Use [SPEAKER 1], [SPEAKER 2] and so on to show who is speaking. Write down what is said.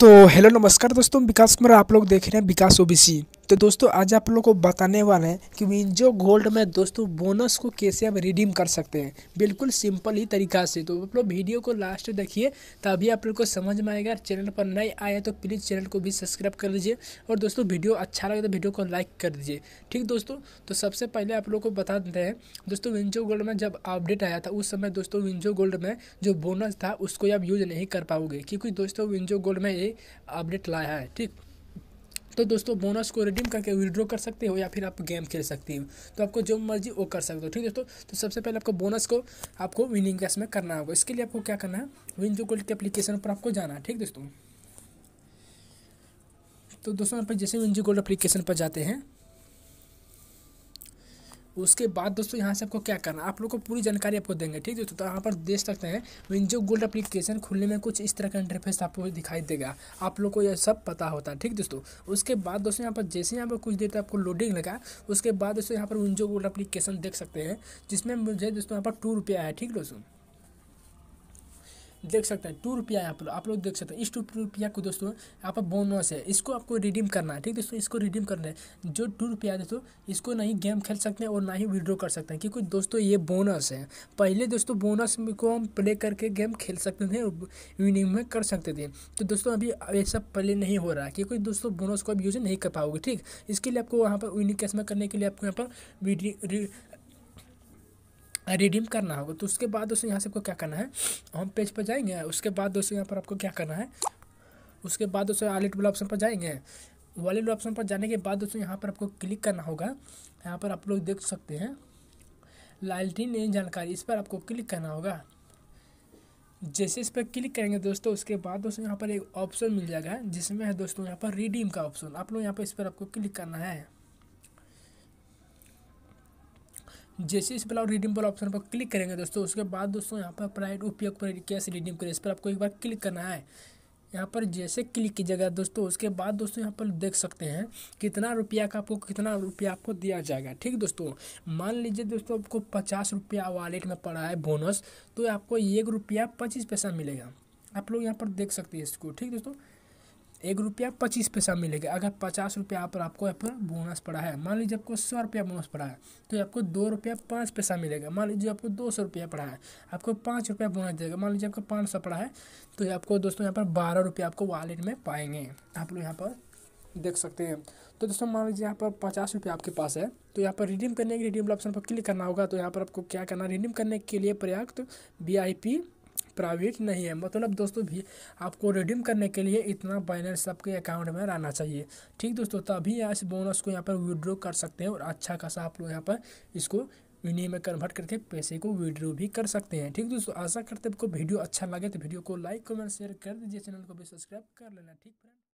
[SPEAKER 1] तो हेलो नमस्कार दोस्तों विकास कुमार आप लोग देख रहे हैं विकास ओबीसी तो दोस्तों आज आप लोग को बताने वाले हैं कि विंजो गोल्ड में दोस्तों बोनस को कैसे आप रिडीम कर सकते हैं बिल्कुल सिंपल ही तरीका से तो आप लोग वीडियो को लास्ट देखिए तभी आप लोग को समझ में आएगा चैनल पर नए आए तो प्लीज़ चैनल को भी सब्सक्राइब कर लीजिए और दोस्तों वीडियो अच्छा लगे तो वीडियो को लाइक कर दीजिए ठीक दोस्तों तो सबसे पहले आप लोग को बता देते हैं दोस्तों विंजो गोल्ड में जब अपडेट आया था उस समय दोस्तों विंजो गोल्ड में जो बोनस था उसको आप यूज़ नहीं कर पाओगे क्योंकि दोस्तों विंजो गोल्ड में ये अपडेट लाया है ठीक तो दोस्तों बोनस को रिडीम करके विड्रॉ कर सकते हो या फिर आप गेम खेल सकते हो तो आपको जो मर्जी वो कर सकते हो ठीक है दोस्तों तो सबसे पहले आपको बोनस को आपको विनिंग कैश में करना होगा इसके लिए आपको क्या करना है विन जो गोल्ड के एप्लीकेशन पर आपको जाना है ठीक दोस्तों तो दोस्तों यहाँ पर जैसे विनजी गोल्ड एप्लीकेशन पर जाते हैं उसके बाद दोस्तों यहाँ से आपको क्या करना आप लोग को पूरी जानकारी आपको देंगे ठीक है तो यहाँ पर देख सकते हैं विंजो गोल्ड अप्लीकेशन खुलने में कुछ इस तरह का इंटरफेस आपको दिखाई देगा आप लोग को यह सब पता होता है ठीक दोस्तों उसके बाद दोस्तों यहाँ पर जैसे यहाँ पर कुछ देर तक आपको लोडिंग लगा उसके बाद दोस्तों यहाँ पर विंजो गोल्ड अप्लीकेशन देख सकते हैं जिसमें मुझे दोस्तों यहाँ पर टू रुपया है ठीक दोस्तों देख सकते हैं टू रुपया आप लोग आप लोग देख सकते हैं इस टू रुपया को दोस्तों यहाँ पर बोनस है इसको आपको रिडीम करना है ठीक दोस्तों इसको रिडीम करना है जो टू रुपया है दोस्तों इसको ना ही गेम खेल सकते हैं और ना ही विड्रॉ कर सकते हैं क्योंकि दोस्तों ये बोनस है पहले दोस्तों बोनस को हम प्ले करके गेम खेल सकते थे विनिंग में कर सकते थे तो दोस्तों अभी ऐसा प्ले नहीं हो रहा है क्योंकि दोस्तों बोनस को अब यूज नहीं कर पाओगे ठीक इसके लिए आपको वहाँ पर विनिंग कैश में करने के लिए आपको यहाँ पर रिडीम करना होगा तो उसके बाद दोस्तों यहाँ से आपको क्या करना है होम पेज पर जाएंगे उसके बाद दोस्तों यहाँ पर आपको क्या करना है उसके बाद दोस्तों वॉलेट वाला ऑप्शन पर जाएंगे वॉलेट ऑप्शन पर जाने के बाद दोस्तों यहाँ पर आपको क्लिक करना होगा यहाँ पर आप लोग देख सकते हैं लालटीन नई जानकारी इस पर आपको क्लिक करना होगा जैसे इस पर क्लिक करेंगे दोस्तों उसके बाद दोस्तों यहाँ पर एक ऑप्शन मिल जाएगा जिसमें है दोस्तों यहाँ पर रिडीम का ऑप्शन आप लोग यहाँ पर इस पर आपको क्लिक करना है जैसे इस आप रिडीम वाला ऑप्शन पर क्लिक करेंगे दोस्तों उसके बाद दोस्तों यहाँ पर प्राइड उपयोग पर कैसे रिडीम करें इस पर आपको एक बार क्लिक करना है यहाँ पर जैसे क्लिक कीजिएगा दोस्तों उसके बाद दोस्तों यहाँ पर देख सकते हैं कितना रुपया का आपको कितना रुपया आपको दिया जाएगा ठीक दोस्तों मान लीजिए दोस्तों आपको पचास रुपया वॉलेट में पड़ा है बोनस तो आपको एक रुपया पच्चीस पैसा मिलेगा आप लोग यहाँ पर देख सकते हैं इसको ठीक दोस्तों एक रुपया पच्चीस पैसा मिलेगा अगर पचास रुपया आप आपको यहाँ पर बोनस पड़ा है मान लीजिए आपको सौ रुपया बोनस पड़ा है तो आपको दो रुपया पाँच पैसा मिलेगा मान लीजिए आपको दो सौ रुपया पड़ा है आपको पाँच रुपया बोनस देगा मान लीजिए आपको पाँच सौ पड़ा है तो आपको दोस्तों यहाँ पर बारह रुपया आपको वॉलेट में पाएंगे आप लोग यहाँ पर देख सकते हैं तो दोस्तों मान लीजिए यहाँ पर पचास रुपये आपके पास है तो यहाँ पर रिडीम करने के रिडीम ऑप्शन पर क्लिक करना होगा तो यहाँ पर आपको क्या करना रिडीम करने के लिए पर्याप्त वी आई पी प्राइवेट नहीं है मतलब दोस्तों भी आपको रिडीम करने के लिए इतना बैलेंस आपके अकाउंट में रहना चाहिए ठीक दोस्तों तभी इस बोनस को यहाँ पर विड्रो कर सकते हैं और अच्छा खासा आप लोग यहाँ पर इसको इन्हीं में कन्वर्ट करके पैसे को विड्रो भी कर सकते हैं ठीक दोस्तों आशा करते हैं आपको वीडियो अच्छा लगे तो वीडियो को लाइक कमेंट शेयर कर दीजिए चैनल को भी सब्सक्राइब कर लेना ठीक फ्रेंड